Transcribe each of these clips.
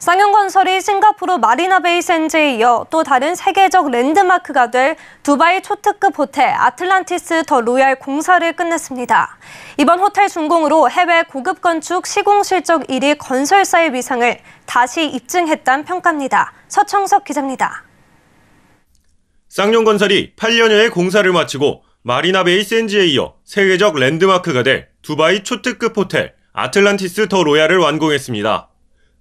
쌍용건설이 싱가포르 마리나베이 센즈에 이어 또 다른 세계적 랜드마크가 될 두바이 초특급 호텔 아틀란티스 더 로얄 공사를 끝냈습니다. 이번 호텔 준공으로 해외 고급 건축 시공 실적 1위 건설사의 위상을 다시 입증했다는 평가입니다. 서청석 기자입니다. 쌍용건설이 8년여의 공사를 마치고 마리나베이 센즈에 이어 세계적 랜드마크가 될 두바이 초특급 호텔 아틀란티스 더 로얄을 완공했습니다.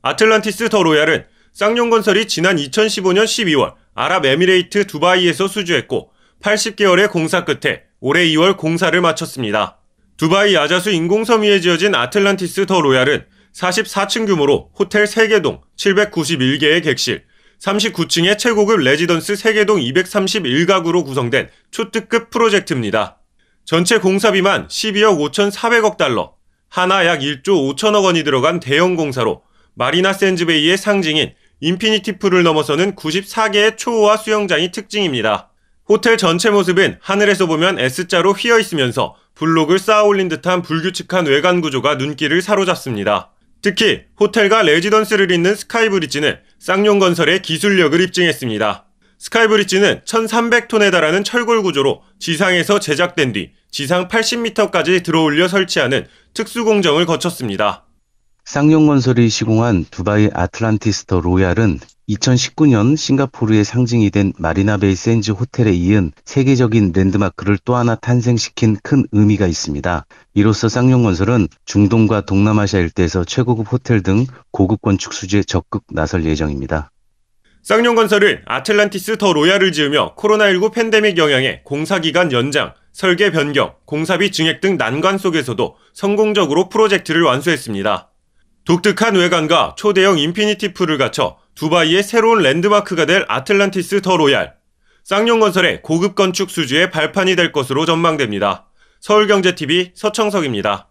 아틀란티스 더 로얄은 쌍용건설이 지난 2015년 12월 아랍에미레이트 두바이에서 수주했고 80개월의 공사 끝에 올해 2월 공사를 마쳤습니다. 두바이 야자수 인공섬 위에 지어진 아틀란티스 더 로얄은 44층 규모로 호텔 3개동 791개의 객실, 39층의 최고급 레지던스 3개동 231가구로 구성된 초특급 프로젝트입니다. 전체 공사비만 12억 5,400억 달러, 하나 약 1조 5천억 원이 들어간 대형 공사로 마리나 샌즈베이의 상징인 인피니티 풀을 넘어서는 94개의 초호화 수영장이 특징입니다. 호텔 전체 모습은 하늘에서 보면 S자로 휘어 있으면서 블록을 쌓아 올린 듯한 불규칙한 외관 구조가 눈길을 사로잡습니다. 특히 호텔과 레지던스를 잇는 스카이브릿지는 쌍용건설의 기술력을 입증했습니다. 스카이브릿지는 1300톤에 달하는 철골 구조로 지상에서 제작된 뒤 지상 80m까지 들어올려 설치하는 특수공정을 거쳤습니다. 쌍용건설이 시공한 두바이 아틀란티스터 로얄은 2019년 싱가포르의 상징이 된 마리나베이 센즈 호텔에 이은 세계적인 랜드마크를 또 하나 탄생시킨 큰 의미가 있습니다. 이로써 쌍용건설은 중동과 동남아시아 일대에서 최고급 호텔 등 고급 건축 수주에 적극 나설 예정입니다. 쌍용건설은 아틀란티스 더 로얄을 지으며 코로나19 팬데믹 영향에 공사기간 연장, 설계 변경, 공사비 증액 등 난관 속에서도 성공적으로 프로젝트를 완수했습니다. 독특한 외관과 초대형 인피니티 풀을 갖춰 두바이의 새로운 랜드마크가 될 아틀란티스 더 로얄. 쌍용건설의 고급 건축 수주의 발판이 될 것으로 전망됩니다. 서울경제TV 서청석입니다.